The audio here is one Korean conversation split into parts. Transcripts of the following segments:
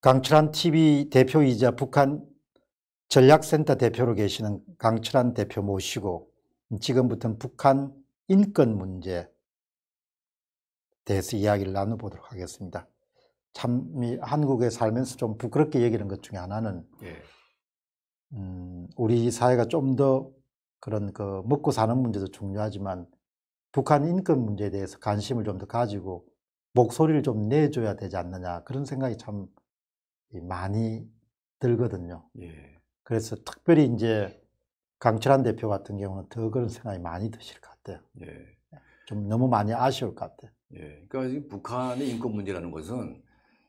강철한 TV 대표이자 북한 전략센터 대표로 계시는 강철한 대표 모시고 지금부터 북한 인권 문제에 대해서 이야기를 나눠보도록 하겠습니다. 참 한국에 살면서 좀 부끄럽게 여기는 것 중에 하나는 예. 음, 우리 사회가 좀 더 그런 그 먹고 사는 문제도 중요하지만 북한 인권 문제에 대해서 관심을 좀 더 가지고 목소리를 좀 내줘야 되지 않느냐 그런 생각이 참 많이 들거든요. 예. 그래서 특별히 이제 강철한 대표 같은 경우는 더 그런 생각이 많이 드실 것 같아요. 예. 좀 너무 많이 아쉬울 것 같아요. 예. 그러니까 북한의 인권 문제라는 것은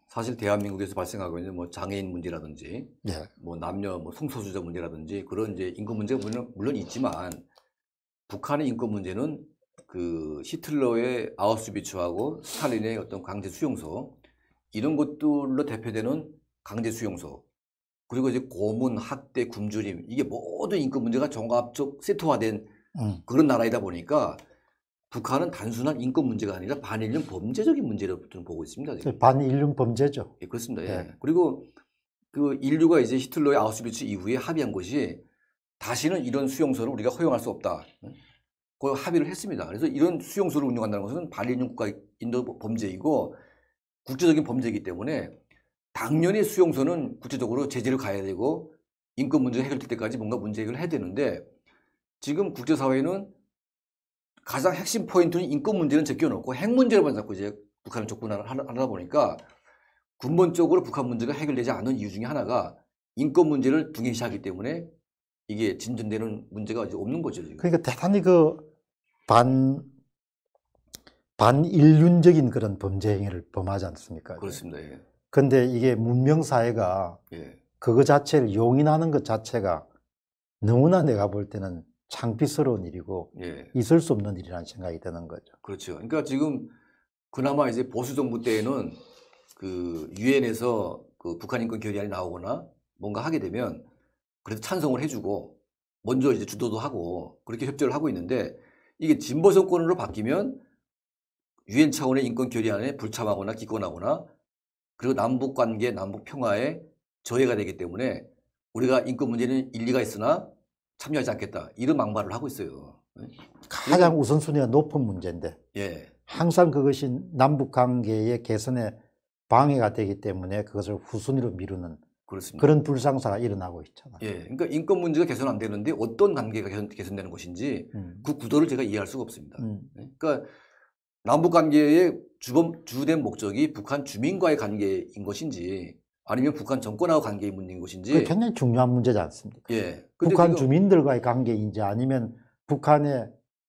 사실 대한민국에서 발생하고 있는 뭐 장애인 문제라든지 예. 뭐 남녀 뭐 성소수자 문제라든지 그런 이제 인권 문제가 물론, 물론 있지만 북한의 인권 문제는 그 히틀러의 아우스비츠하고 스탈린의 어떤 강제 수용소 이런 것들로 대표되는 강제 수용소 그리고 이제 고문, 학대, 굶주림 이게 모든 인권 문제가 종합적 세트화된 음. 그런 나라이다 보니까 북한은 단순한 인권 문제가 아니라 반인륜 범죄적인 문제로 저는 보고 있습니다. 지금. 그 반인륜 범죄죠. 예, 그렇습니다. 예. 네. 그리고 그 인류가 이제 히틀러의 아우슈비츠 이후에 합의한 것이 다시는 이런 수용소를 우리가 허용할 수 없다. 그 합의를 했습니다. 그래서 이런 수용소를 운영한다는 것은 반인륜 국가인도 범죄이고 국제적인 범죄이기 때문에 당연히 수용소는 구체적으로 제재를 가야 되고 인권 문제 해결될 때까지 뭔가 문제 해결을 해야 되는데 지금 국제사회는 가장 핵심 포인트는 인권 문제는 제껴놓고 핵 문제로만 자꾸 이제 북한을 접근하다 하다 보니까 근본적으로 북한 문제가 해결되지 않은 이유 중에 하나가 인권 문제를 등에시하기 때문에 이게 진전되는 문제가 이제 없는 거죠. 지금. 그러니까 대단히 그 반, 반인륜적인 그런 범죄 행위를 범하지 않습니까? 그렇습니다. 예. 근데 이게 문명사회가 예. 그거 자체를 용인하는 것 자체가 너무나 내가 볼 때는 창피스러운 일이고 예. 있을 수 없는 일이라는 생각이 드는 거죠. 그렇죠. 그러니까 지금 그나마 이제 보수 정부 때에는 그 유엔에서 그 북한 인권 결의안이 나오거나 뭔가 하게 되면 그래도 찬성을 해주고 먼저 이제 주도도 하고 그렇게 협조를 하고 있는데 이게 진보 정권으로 바뀌면 유엔 차원의 인권 결의안에 불참하거나 기권하거나 그리고 남북 관계, 남북 평화에 저해가 되기 때문에 우리가 인권 문제는 일리가 있으나 참여하지 않겠다 이런 막말을 하고 있어요. 네? 가장 우선순위가 높은 문제인데 예. 항상 그것이 남북 관계의 개선에 방해가 되기 때문에 그것을 후순위로 미루는 그렇습니다. 그런 불상사가 일어나고 있잖아요. 예, 그러니까 인권 문제가 개선 안 되는데 어떤 관계가 개선, 되는 것인지 음. 그 구도를 제가 이해할 수가 없습니다. 음. 네? 그러니까 남북 관계의 주범, 주된 목적이 북한 주민과의 관계인 것인지 아니면 북한 정권하고 관계의 문제인 것인지 굉장히 중요한 문제지 않습니까? 예. 북한 주민들과의 관계인지 아니면 북한의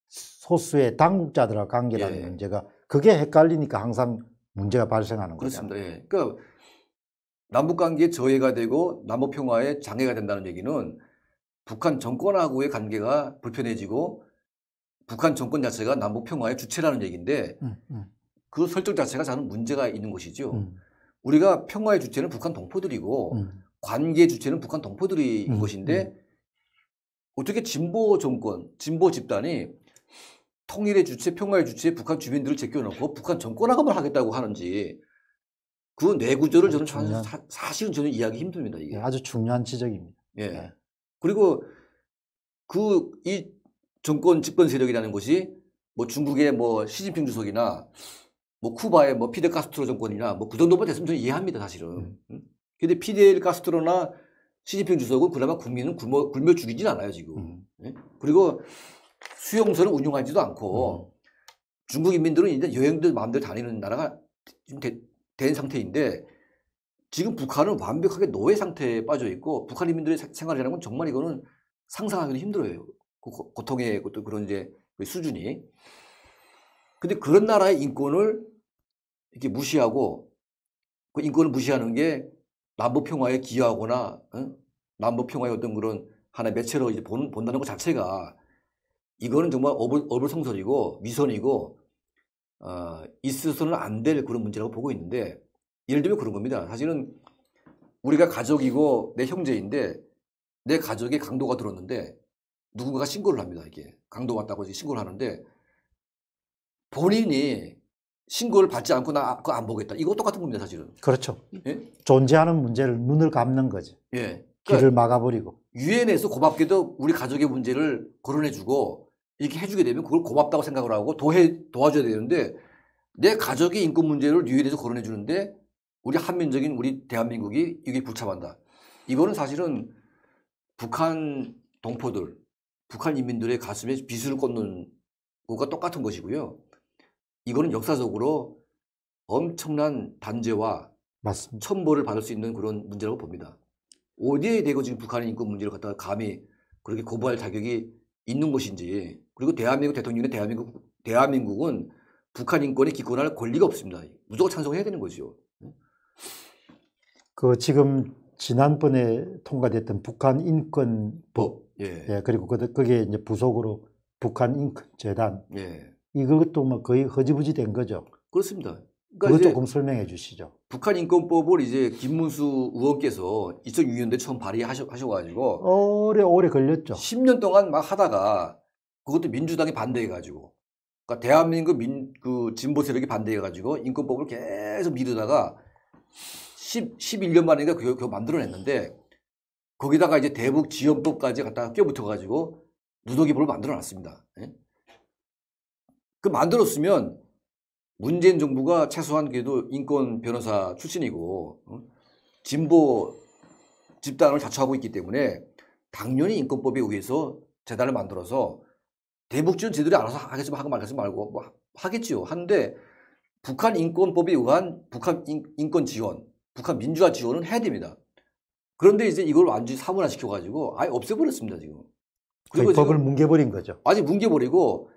소수의 당국자들과 관계라는 예. 문제가 그게 헷갈리니까 항상 문제가 발생하는 거죠. 그렇습니다. 예. 그러니까 남북 관계에 저해가 되고 남북 평화에 장애가 된다는 얘기는 북한 정권하고의 관계가 불편해지고 북한 정권 자체가 남북 평화의 주체라는 얘기인데 음, 음. 그 설정 자체가 저는 문제가 있는 것이죠. 음. 우리가 평화의 주체는 북한 동포들이고 음. 관계 주체는 북한 동포들인 음, 것인데 음. 어떻게 진보 정권, 진보 집단이 통일의 주체, 평화의 주체 북한 주민들을 제껴놓고 북한 정권화감을 하겠다고 하는지 그내구조를 네 저는 중요한, 사, 사실은 저는 이해하기 힘듭니다. 이게 예, 아주 중요한 지적입니다. 예. 네. 그리고 그이 정권 집권 세력이라는 것이 뭐 중국의 뭐 시진핑 주석이나 뭐 쿠바의 뭐 피델 카스트로 정권이나 뭐그 정도만 됐으면 저는 이해합니다 사실은. 네. 근데 피델 카스트로나 시진핑 주석은 그나마 국민은 굶어, 굶어 죽이진 않아요 지금. 음. 예? 그리고 수용소를 운영하지도 않고 음. 중국 인민들은 이제 여행들 마음대로 다니는 나라가 지금 된 상태인데 지금 북한은 완벽하게 노예 상태에 빠져 있고 북한 인민들의 생활이라는 건 정말 이거는 상상하기도 힘들어요. 그 고, 통의 그 또 그런 이제 그 수준이. 근데 그런 나라의 인권을 이렇게 무시하고 그 인권을 무시하는 게 남북 평화에 기여하거나 응? 어? 남북 평화의 어떤 그런 하나의 매체로 이제 본, 본다는 것 자체가 이거는 정말 어불, 성설이고 위선이고 어, 있어서는 안 될 그런 문제라고 보고 있는데 예를 들면 그런 겁니다. 사실은 우리가 가족이고 내 형제인데 내 가족에 강도가 들었는데 누군가가 신고를 합니다. 이게 강도 왔다고 신고를 하는데 본인이 신고를 받지 않고 나 아, 그거 안 보겠다. 이거 똑같은 겁니다, 사실은. 그렇죠. 예? 예? 존재하는 문제를 눈을 감는 거지. 예. 그러니까 길을 막아버리고. 유엔에서 고맙게도 우리 가족의 문제를 거론해주고 이렇게 해주게 되면 그걸 고맙다고 생각을 하고 도해 도와줘야 되는데 내 가족의 인권 문제를 유엔에서 거론해주는데 우리 한민적인 우리 대한민국이 이게 불참한다. 이거는 사실은 북한 동포들 북한 인민들의 가슴에 비수를 꽂는 것과 똑같은 것이고요. 이거는 역사적으로 엄청난 단죄와 맞습니다. 천벌을 받을 수 있는 그런 문제라고 봅니다. 어디에 대고 지금 북한 인권 문제를 갖다가 감히 그렇게 고발할 자격이 있는 것인지 그리고 대한민국 대통령의 대한민국 대한민국은 북한 인권에 기권할 권리가 없습니다. 무조건 찬성해야 되는 거죠. 그 지금 지난번에 통과됐던 북한 인권법 예. 예, 그리고 그, 게 이제 부속으로 북한 인권 재단 예. 이것도 뭐 거의 허지부지 된 거죠. 그렇습니다. 그러니까 그것 조금 설명해 주시죠. 북한 인권법을 이제 김문수 의원께서 2 0 0 6년도에 처음 발의하셔가지고 오래 오래 걸렸죠. 10년 동안 막 하다가 그것도 민주당이 반대해가지고 그러니까 대한민국 민, 그 진보 세력이 반대해가지고 인권법을 계속 미루다가 10, 11년 만에 그거, 그 만들어냈는데 거기다가 이제 대북 지원법까지 갖다가 껴붙어가지고 누더기법을 만들어놨습니다. 예? 그 만들었으면 문재인 정부가 최소한 그래도 인권 변호사 출신이고 어? 진보 집단을 자처하고 있기 때문에 당연히 인권법에 의해서 재단을 만들어서 대북 지원 제대로 알아서 하겠지면 하고 말겠으 말고 뭐 하겠지요. 한데 북한 인권법에 의한 북한 인, 권 지원 북한 민주화 지원은 해야 됩니다. 그런데 이제 이걸 완전히 사문화시켜가지고 아예 없애버렸습니다 지금. 그리고 법을 뭉개버린 거죠. 아직 뭉개버리고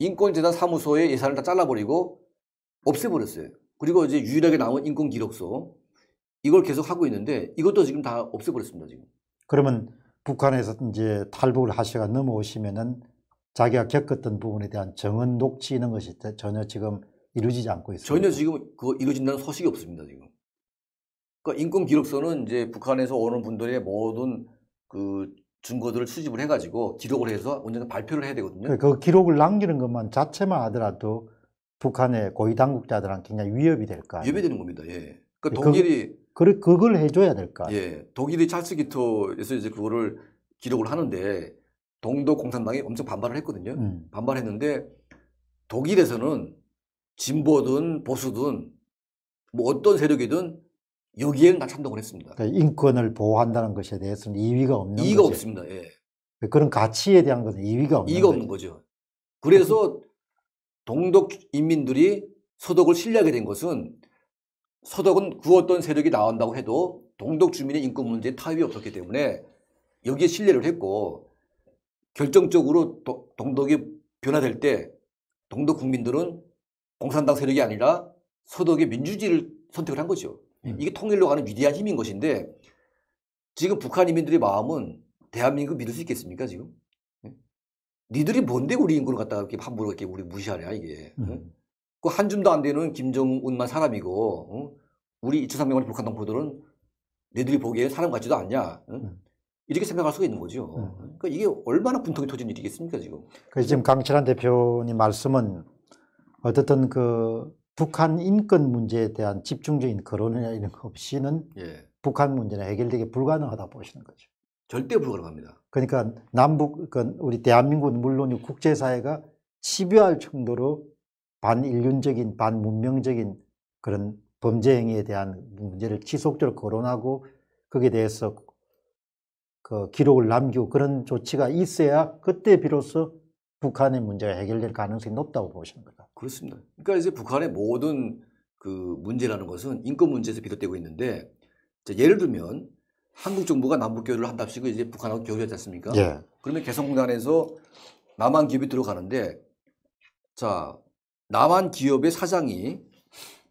인권재단 사무소의 예산을 다 잘라버리고 없애버렸어요. 그리고 이제 유일하게 남은 인권기록소 이걸 계속 하고 있는데 이것도 지금 다 없애버렸습니다 지금. 그러면 북한에서 이제 탈북을 하시가 넘어오시면은 자기가 겪었던 부분에 대한 정은 녹취 이런 것이 전혀 지금 이루어지지 않고 있어요다 전혀 지금 그 이루어진다는 소식이 없습니다 지금. 그러니까 인권 기록서는 이제 북한에서 오는 분들의 모든 그 증거들을 수집을 해가지고 기록을 해서 언제나 발표를 해야 되거든요. 그러니까 그 기록을 남기는 것만 자체만 하더라도 북한의 고위 당국자들한 굉장히 위협이 될까. 위협이 되는 겁니다. 예. 그러니까, 그러니까 독일이 그, 그, 그걸 해줘야 될까. 예. 독일이 찰스 기토에서 이제 그거를 기록을 하는데 동독 공산당이 엄청 반발을 했거든요. 음. 반발했는데 독일에서는 진보든 보수든 뭐 어떤 세력이든 여기에는 다 참석을 했습니다. 그러니까 인권을 보호한다는 것에 대해서는 이의가 없는 이의가 거죠. 없습니다. 예. 그런 가치에 대한 것은 이의가 없는 이의가 거죠. 없는 거죠. 그래서 동독 인민들이 서독을 신뢰하게 된 것은 서독은 그 어떤 세력이 나온다고 해도 동독 주민의 인권 문제에 타협이 없었기 때문에 여기에 신뢰를 했고 결정적으로 도, 동독이 변화될 때 동독 국민들은 공산당 세력이 아니라 서독의 민주주의를 선택을 한 거죠. 음. 이게 통일로 가는 위대한 힘인 것인데 지금 북한 인민들의 마음은 대한민국 믿을 수 있겠습니까 지금? 예? 니들이 뭔데 우리 인구를 갖다가 이렇게 함부로 이렇게 우리 무시하냐 이게. 음. 그한 줌도 안 되는 김정은만 사람이고 어? 우리 2 3 0 0만 북한 동포들은 니들이 보기에 사람 같지도 않냐. 어? 이렇게 생각할 수가 있는 거죠. 음. 그러니까 이게 얼마나 분통이 터진 일이겠습니까 지금. 그 지금 강철한 대표님 말씀은 어쨌든그 북한 인권 문제에 대한 집중적인 거론이나 이런 것 없이는 예. 북한 문제는 해결되기 불가능하다 보시는 거죠. 절대 불가능합니다. 그러니까 남북, 그 우리 대한민국은 물론 국제사회가 집요할 정도로 반인륜적인, 반문명적인 그런 범죄 행위에 대한 문제를 지속적으로 거론하고 거기에 대해서 그 기록을 남기고 그런 조치가 있어야 그때 비로소 북한의 문제가 해결될 가능성이 높다고 보시는 거죠. 그렇습니다. 그러니까 이제 북한의 모든 그 문제라는 것은 인권 문제에서 비롯되고 있는데 자, 예를 들면 한국 정부가 남북 교류를 한답시고 이제 북한하고 교류하지 않습니까? 예. 그러면 개성공단에서 남한 기업이 들어가는데 자 남한 기업의 사장이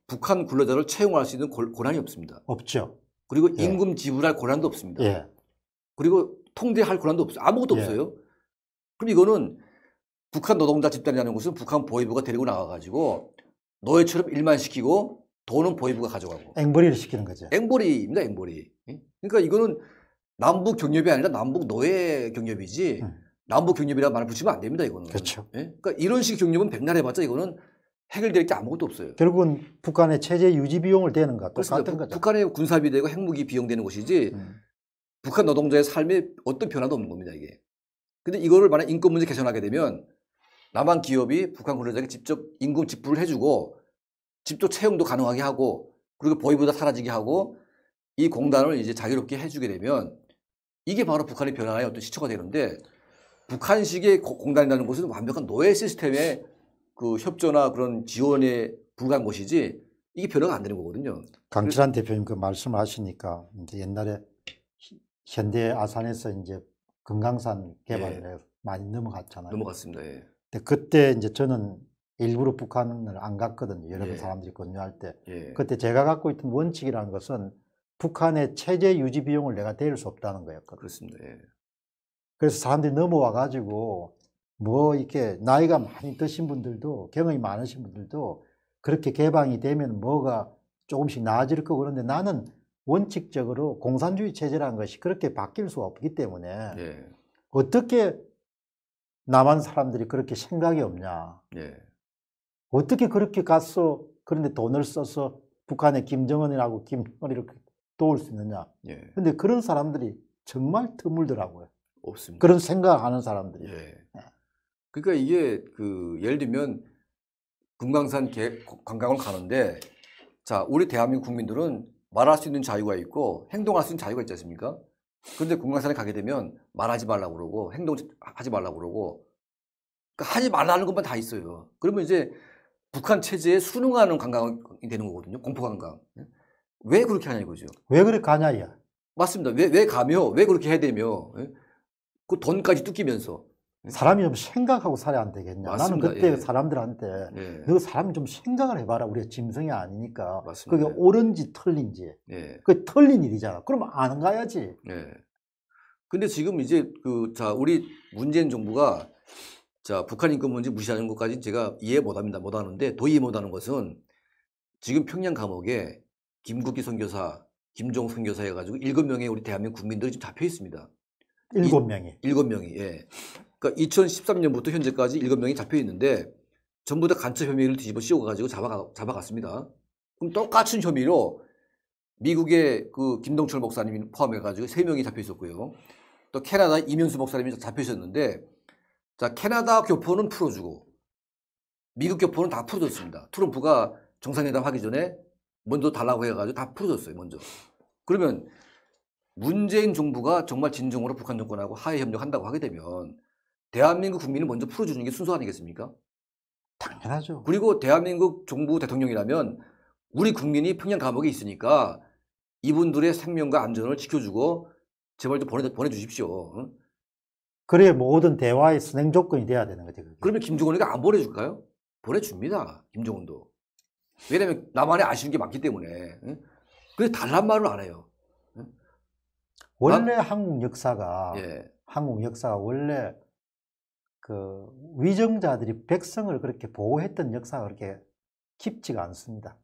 북한 근로자를 채용할 수 있는 고, 권한이 없습니다. 없죠. 그리고 예. 임금 지불할 권한도 없습니다. 예. 그리고 통제할 권한도 없어요. 아무것도 예. 없어요. 그럼 이거는 북한 노동자 집단이라는 곳은 북한 보위부가 데리고 나가가지고 노예처럼 일만 시키고 돈은 보위부가 가져가고. 앵벌이를 시키는 거죠. 앵벌이입니다, 앵벌이. 예? 그러니까 이거는 남북 경협이 아니라 남북 노예 경협이지 음. 남북 경협이라는 말을 붙이면 안 됩니다, 이거는. 그렇죠. 예? 그러니까 이런 식의 경협은 백날 해봤자 이거는 해결될 게 아무것도 없어요. 결국은 북한의 체제 유지 비용을 대는 것같은 거죠. 북한의 군사비 되고 핵무기 비용되는 것이지 음. 북한 노동자의 삶에 어떤 변화도 없는 겁니다, 이게. 근데 이거를 만약 인권 문제 개선하게 되면 남한 기업이 북한 근로자에게 직접 임금 지불을 해주고 직접 채용도 가능하게 하고 그리고 보이보다 사라지게 하고 이 공단을 이제 자유롭게 해주게 되면 이게 바로 북한의 변화의 어떤 시초가 되는데 북한식의 공단이라는 곳은 완벽한 노예 시스템의 그 협조나 그런 지원에 불과한 곳이지 이게 변화가 안 되는 거거든요. 강철환 대표님 그 말씀을 하시니까 이제 옛날에 현대 아산에서 이제 금강산 개발을 예. 많이 넘어갔잖아요. 넘어갔습니다. 예. 근데 그때 이제 저는 일부러 북한을 안 갔거든요. 여러 예. 사람들이 권유할 때. 예. 그때 제가 갖고 있던 원칙이라는 것은 북한의 체제 유지 비용을 내가 대줄 수 없다는 거였거든요. 그렇습니다. 예. 그래서 사람들이 넘어와 가지고 뭐 이렇게 나이가 많이 드신 분들도 경험이 많으신 분들도 그렇게 개방이 되면 뭐가 조금씩 나아질 거고 그런데 나는 원칙적으로 공산주의 체제라는 것이 그렇게 바뀔 수가 없기 때문에 예. 어떻게 남한 사람들이 그렇게 생각이 없냐. 예. 어떻게 그렇게 갔어? 그런데 돈을 써서 북한의 김정은이라고 김정은이를 그 도울 수 있느냐. 그런데 예. 그런 사람들이 정말 드물더라고요. 없습니다. 그런 생각하는 사람들이. 예. 예. 그러니까 이게 그 예를 들면 금강산 개, 관광을 가는데 자 우리 대한민국 국민들은 말할 수 있는 자유가 있고 행동할 수 있는 자유가 있지 않습니까? 근데공강사에 가게 되면 말하지 말라고 그러고 행동하지 말라고 그러고 그러니까 하지 말라는 것만 다 있어요. 그러면 이제 북한 체제에 순응하는 관광이 되는 거거든요. 공포 관광. 예? 왜 그렇게 하냐 이거죠. 왜 그렇게 하냐 이야. 맞습니다. 왜, 왜 가며 왜 그렇게 해야 되며 예? 그 돈까지 뜯기면서 사람이 좀 생각하고 살아야 안 되겠냐. 맞습니다. 나는 그때 예. 사람들한테 예. 너 그 사람이 좀 생각을 해봐라. 우리가 짐승이 아니니까. 맞습니다. 그게 예. 옳은지 틀린지. 예. 그게 틀린 일이잖아. 그럼 안 가야지. 예. 근데 지금 이제 그, 자, 우리 문재인 정부가 자, 북한 인권 문제 무시하는 것까지 제가 이해 못 합니다. 못 하는데 도의 못 하는 것은 지금 평양 감옥에 김국기 선교사, 김종 선교사 해가지고 일곱 명의 우리 대한민국 국민들이 지금 잡혀 있습니다. 일곱 명이. 일곱 명이, 예. 그러니까 2013년부터 현재까지 7명이 잡혀 있는데 전부 다 간첩 혐의를 뒤집어 씌워가지고 잡아가, 잡아갔습니다. 그럼 똑같은 혐의로 미국의 그 김동철 목사님 이 포함해가지고 3명이 잡혀 있었고요. 또 캐나다 이명수 목사님이 잡혀 있었는데 자, 캐나다 교포는 풀어주고 미국 교포는 다 풀어줬습니다. 트럼프가 정상회담 하기 전에 먼저 달라고 해가지고 다 풀어줬어요, 먼저. 그러면 문재인 정부가 정말 진정으로 북한 정권하고 하해 협력한다고 하게 되면 대한민국 국민을 먼저 풀어주는 게 순서 아니겠습니까? 당연하죠. 그리고 대한민국 정부 대통령이라면 우리 국민이 평양 감옥에 있으니까 이분들의 생명과 안전을 지켜주고 제발 좀 보내, 보내주십시오. 그래야 모든 대화의 선행 조건이 돼야 되는 거죠. 그게. 그러면 김정은이가 안 보내줄까요? 보내줍니다. 김정은도. 왜냐면 나만의 아쉬운 게 많기 때문에. 응? 그래서 달란 말은 안 해요. 응? 원래 난... 한국 역사가 예. 한국 역사가 원래 그 위정자들이 백성을 그렇게 보호했던 역사가 그렇게 깊지가 않습니다.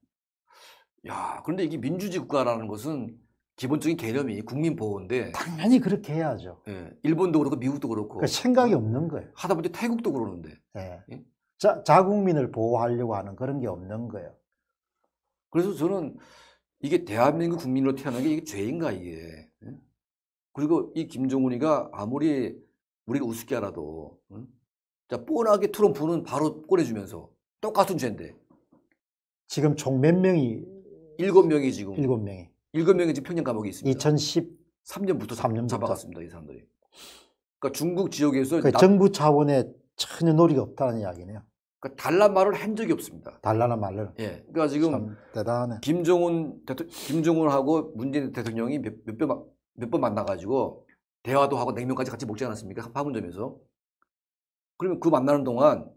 야, 그런데 이게 민주주의 국가라는 것은 기본적인 개념이 국민 보호인데 당연히 그렇게 해야죠. 예, 일본도 그렇고 미국도 그렇고 그러니까 생각이 어? 없는 거예요. 하다못해 태국도 그러는데 예. 예? 자, 자국민을 보호하려고 하는 그런 게 없는 거예요. 그래서 저는 이게 대한민국 국민으로 태어난 게 이게 죄인가 이게. 예? 그리고 이 김정은이가 아무리 우리가 우습게 알아도 응? 자 뻔하게 트럼프는 바로 꼬내주면서 똑같은 죄인데 지금 총 몇 명이 일곱 명이 지금 일곱 명이 일곱 명이 지금 평양 감옥에 있습니다. 2013년부터 3년 잡아갔습니다 이 사람들이. 그러니까 중국 지역에서 그 남... 정부 차원의 전혀 놀이가 없다는 이야기네요. 그러니까 달란 말을 한 적이 없습니다. 달란한 말을. 예. 그러니까 지금 대단해. 김정은 대통령, 김정은하고 문재인 대통령이 몇번 몇번 만나가지고 대화도 하고 냉면까지 같이 먹지 않았습니까? 파문점에서. 그러면 그 만나는 동안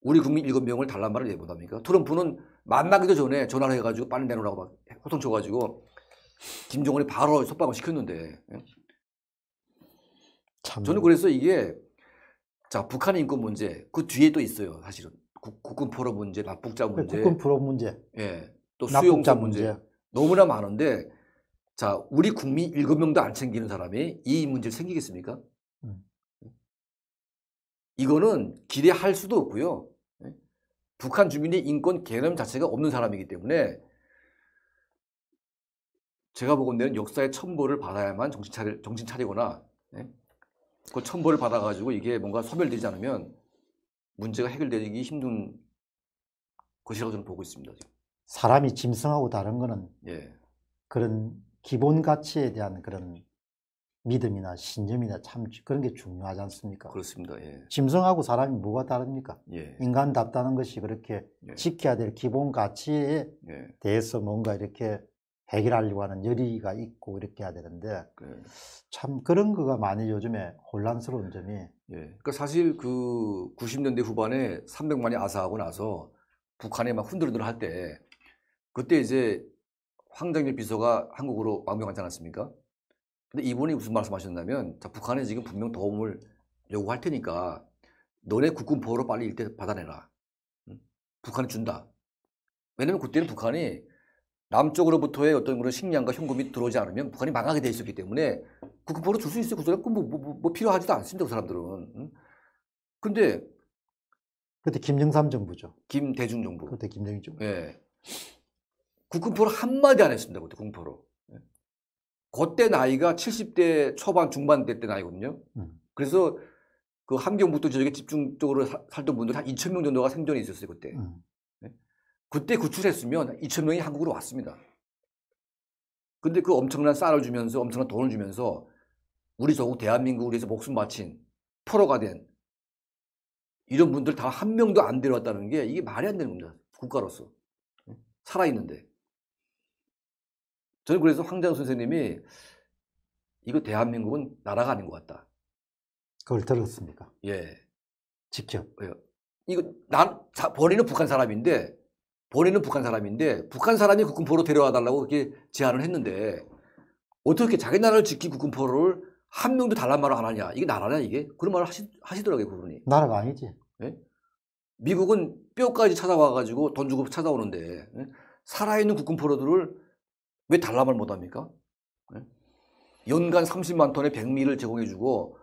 우리 국민 7명을 달란 말을 얘보답니까 트럼프는 만나기도 전에 전화를 해가지고 빨리 내놓으라고 막 호통쳐가지고 김정은이 바로 속박을 시켰는데. 예? 참... 저는 그래서 이게 자 북한의 인권 문제 그 뒤에 또 있어요 사실은 국, 군 포로 문제, 납북자 문제, 국군 포로 문제, 예, 또 수용자 문제. 문제 너무나 많은데 자, 우리 국민 7명도 안 챙기는 사람이 이 문제 생기겠습니까? 음. 이거는 기대할 수도 없고요. 예? 북한 주민의 인권 개념 자체가 없는 사람이기 때문에 제가 보건대는 역사의 첨보를 받아야만 정신, 차리, 정신 차리거나 예? 그 첨보를 받아가지고 이게 뭔가 소멸되지 않으면 문제가 해결되기 힘든 것이라고 저는 보고 있습니다. 지금. 사람이 짐승하고 다른 거는 예. 그런 기본 가치에 대한 그런 믿음이나 신념이나 참 그런 게 중요하지 않습니까? 그렇습니다. 예. 짐승하고 사람이 뭐가 다릅니까? 예. 인간답다는 것이 그렇게 예. 지켜야 될 기본 가치에 예. 대해서 뭔가 이렇게 해결하려고 하는 열의가 있고 이렇게 해야 되는데 예. 참 그런 거가 많이 요즘에 혼란스러운 점이 예. 그러니까 사실 그 90년대 후반에 300만이 아사하고 나서 북한에 막 흔들흔들 할때 그때 이제 황정일 비서가 한국으로 망명하지 않았습니까? 근데 이분이 무슨 말씀하셨냐면 자, 북한에 지금 분명 도움을 요구할 테니까 너네 국군 보호로 빨리 일대 받아내라. 응? 북한이 준다. 왜냐면 그때는 북한이 남쪽으로부터의 어떤 그런 식량과 현금이 들어오지 않으면 북한이 망하게 돼 있었기 때문에 국군 보호로 줄 수 있어요. 그 소리가 뭐, 뭐, 뭐, 뭐 필요하지도 않습니다. 그 사람들은. 응? 근데 그때 김정삼 정부죠. 김대중 정부. 그때 김대중 정부. 예. 국군포로 한마디 안 했습니다. 그때 군포로. 예. 그때 나이가 70대 초반 중반때 나이거든요. 음. 그래서 그 함경북도 지역에 집중적으로 사, 살던 분들 한 2천 명 정도가 생존이 있었어요 그때. 음. 예. 그때 구출했으면 2천 명이 한국으로 왔습니다. 근데 그 엄청난 쌀을 주면서 엄청난 돈을 주면서 우리 조국 대한민국 우리에서 목숨 바친 포로가 된 이런 분들 다 한 명도 안 데려왔다는 게 이게 말이 안 되는 겁니다. 국가로서 예. 살아있는데. 저는 그래서 황장 선생님이 이거 대한민국은 나라가 아닌 것 같다. 그걸 들었습니까? 예. 직접. 예. 이거 난 자, 본인은 북한 사람인데 본인은 북한 사람인데 북한 사람이 국군포로 데려와 달라고 이렇게 제안을 했는데 어떻게 자기 나라를 지키 국군포를 로한 명도 달란 말을 안 하냐 이게 나라냐 이게 그런 말을 하시, 하시더라고요 그분이 나라가 아니지 예? 미국은 뼈까지 찾아와 가지고 돈 주고 찾아오는데 예? 살아있는 국군포로들을 왜 달라 을 못합니까? 예? 연간 30만 톤의 백미를 제공해주고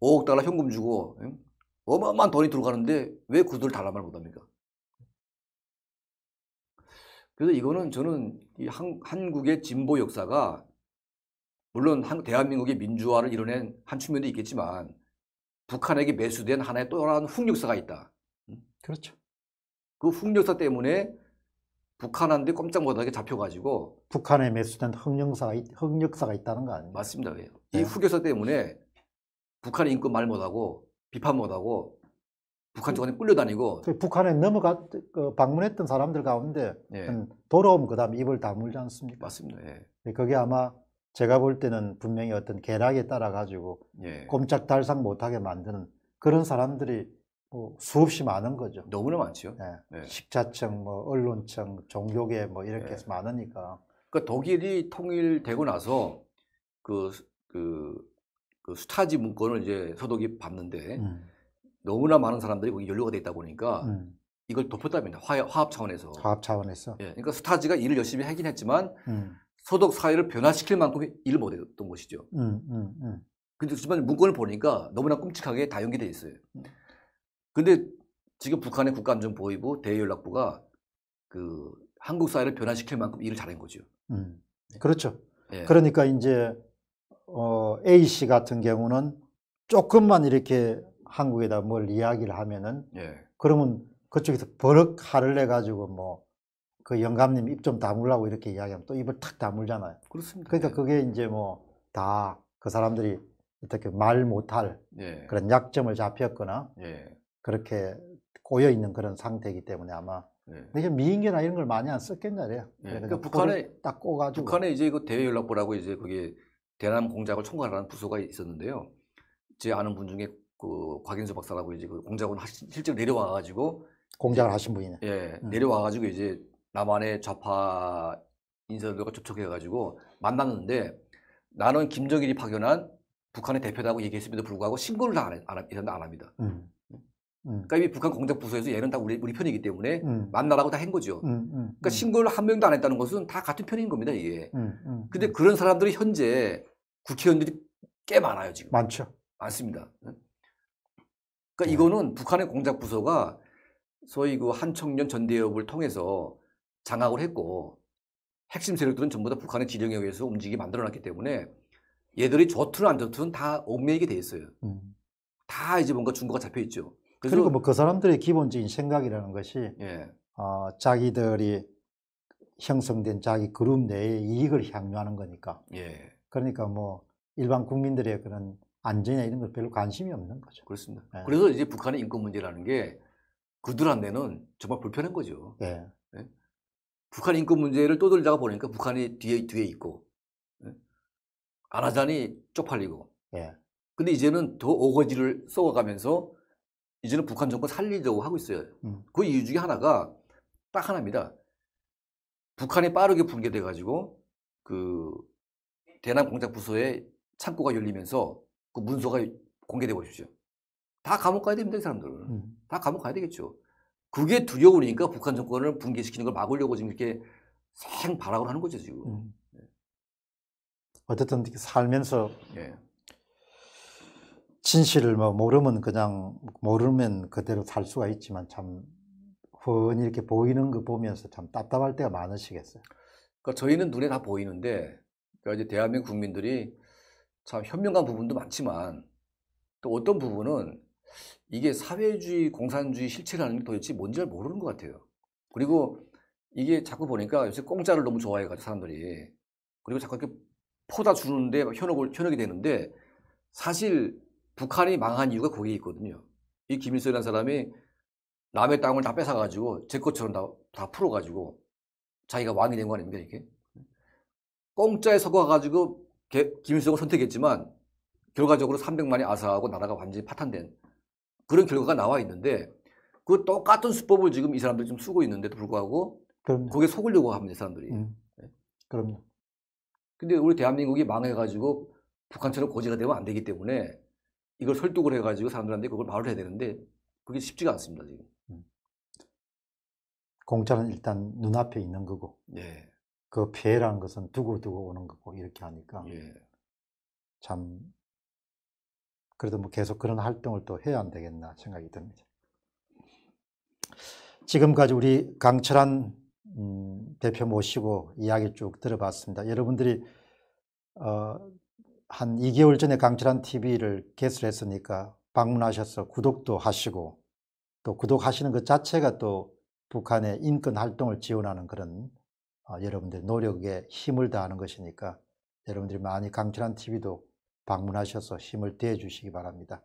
5억 달러 현금 주고 예? 어마어마한 돈이 들어가는데 왜그들를 단랍을 못합니까? 그래서 이거는 저는 한, 한국의 진보 역사가 물론 한, 대한민국의 민주화를 이뤄낸 한 측면도 있겠지만 북한에게 매수된 하나의 또 다른 훅 역사가 있다. 음? 그렇죠. 그훅 역사 때문에 북한한테 꼼짝 못하게 잡혀가지고 북한에 매수된 흑역사가, 흑역사가 있다는 거 아니에요? 맞습니다. 예. 이 흑역사 네. 때문에 북한의 인권 말 못하고 비판 못하고 북한 쪽에 끌려다니고 그 북한에 넘어가 그 방문했던 사람들 가운데 예. 돌아오 그다음 입을 다물지 않습니까? 맞습니다. 예. 네, 그게 아마 제가 볼 때는 분명히 어떤 계략에 따라 가지고 예. 꼼짝달싹 못하게 만드는 그런 사람들이 뭐 수없이 많은 거죠. 너무나 많죠. 네. 네. 식자청, 뭐 언론청, 종교계 뭐 이렇게 네. 해서 많으니까. 그러니까 독일이 통일되고 나서 그, 그, 그 수타지 문건을 이제 서독이 봤는데 음. 너무나 많은 사람들이 거기 연루가 돼 있다 보니까 음. 이걸 덮었답니다. 화, 합 차원에서. 화합 차원에서. 예, 그러니까 스타지가 일을 열심히 하긴 했지만 음. 소득 사회를 변화시킬 만큼 일을 못했던 것이죠. 음, 음, 음. 근데 하지만 문건을 보니까 너무나 끔찍하게 다 연기돼 있어요. 음. 근데 지금 북한의 국가안전보위부 대외연락부가 그 한국 사회를 변화시킬 만큼 일을 잘한 거죠. 음, 네. 그렇죠. 예. 그러니까 이제 어, A 씨 같은 경우는 조금만 이렇게 한국에다 뭘 이야기를 하면은 예. 그러면 그쪽에서 버럭 화를 내 가지고 뭐 그 영감님 입 좀 다물라고 이렇게 이야기하면 또 입을 탁 다물잖아요. 그렇습니다. 그러니까 예. 그게 이제 뭐 다 그 사람들이 어떻게 말 못할 예. 그런 약점을 잡혔거나 예. 그렇게 꼬여 있는 그런 상태이기 때문에 아마 네. 이게 미인계나 이런 걸 많이 안 썼겠냐래요. 네. 그 북한에 딱 꼬가지고 북한에 이제 그 대외 연락부라고 이제 그게 대남 공작을 총괄하는 부서가 있었는데요. 제 아는 분 중에 그 곽인수 박사라고 이제 그 공작원 실제로 내려와 가지고 공작을 하신 분이네. 예, 음. 내려와 가지고 이제 남한의 좌파 인사들과 접촉해 가지고 만났는데 나는 김정일이 파견한 북한의 대표라고 얘기했음에도 불구하고 신고를 다 안, 안 합니다. 음. 음. 그러니까 이미 북한 공작부서에서 얘는 다 우리, 우리 편이기 때문에 음. 만나라고 다 한 거죠. 음, 그러니까 신고를 한 명도 안 했다는 것은 다 같은 편인 겁니다, 이게. 근데 그런 사람들이 현재 국회의원들이 꽤 많아요, 지금. 많죠. 많습니다. 그러니까 네. 이거는 북한의 공작부서가 소위 그 한청년 전대협을 통해서 장악을 했고 핵심 세력들은 전부 다 북한의 지령에 의해서 움직이게 만들어놨기 때문에 얘들이 좋든 안 좋든 다 얽매이게 돼 있어요. 음. 다 이제 뭔가 중고가 잡혀 있죠. 그리고 뭐 그 사람들의 기본적인 생각이라는 것이 예. 어, 자기들이 형성된 자기 그룹 내에 이익을 향유하는 거니까. 예. 그러니까 뭐 일반 국민들의 그런 안전이나 이런 것 별로 관심이 없는 거죠. 그렇습니다. 예. 그래서 이제 북한의 인권 문제라는 게 그들한테는 정말 불편한 거죠. 예. 예. 북한 인권 문제를 떠돌다가 보니까 북한이 뒤에 뒤에 있고 예? 안 하자니 쪽팔리고. 예. 근데 이제는 더 오거지를 써가면서 이제는 북한 정권 살리려고 하고 있어요. 음. 그 이유 중에 하나가 딱 하나입니다. 북한이 빠르게 붕괴돼 가지고 그 대남 공작 부서에 창고가 열리면서 그 문서가 공개돼 버리십시오. 다 감옥 가야 됩니다, 이 사람들. 음. 다 감옥 가야 되겠죠. 그게 두려우니까 북한 정권을 붕괴시키는 걸 막으려고 지금 이렇게 생 발악을 하는 거죠, 지금. 음. 어쨌든 살면서 예. 진실을 뭐 모르면 그냥 모르면 그대로 살 수가 있지만 참흔히 이렇게 보이는 거 보면서 참 답답할 때가 많으시겠어요. 그러니까 저희는 눈에 다 보이는데 그러니까 이제 대한민국 국민들이 참 현명한 부분도 많지만 또 어떤 부분은 이게 사회주의 공산주의 실체라는 게 도대체 뭔지 잘 모르는 것 같아요. 그리고 이게 자꾸 보니까 요새 공짜를 너무 좋아해가지고 사람들이 그리고 자꾸 이렇게 포다 주는데 현혹을, 현혹이 되는데 사실 북한이 망한 이유가 거기에 있거든요. 이 김일성이라는 사람이 남의 땅을 다 뺏어가지고 제 것처럼 다, 다 풀어가지고 자기가 왕이 된 거 아닙니까 이게? 공짜에 섞어가지고 김일성을 선택했지만 결과적으로 300만이 아사하고 나라가 완전히 파탄된 그런 결과가 나와 있는데 그 똑같은 수법을 지금 이 사람들이 좀 쓰고 있는데도 불구하고 그럼요. 거기에 속으려고 합니다 사람들이 음, 예? 그럼요 근데 우리 대한민국이 망해가지고 북한처럼 고지가 되면 안 되기 때문에 이걸 설득을 해가지고 사람들한테 그걸 말을 해야 되는데 그게 쉽지가 않습니다 지금. 음. 공짜는 일단 눈앞에 있는 거고. 예. 그 피해란 것은 두고 두고 오는 거고 이렇게 하니까 예. 참 그래도 뭐 계속 그런 활동을 또 해야 안 되겠나 생각이 듭니다. 지금까지 우리 강철한 음, 대표 모시고 이야기 쭉 들어봤습니다. 여러분들이 어, 한 2개월 전에 강철한 TV를 개설했으니까 방문하셔서 구독도 하시고 또 구독하시는 것 자체가 또 북한의 인권 활동을 지원하는 그런 어, 여러분들 의 노력에 힘을 다하는 것이니까 여러분들이 많이 강철한 TV도 방문하셔서 힘을 대해 주시기 바랍니다.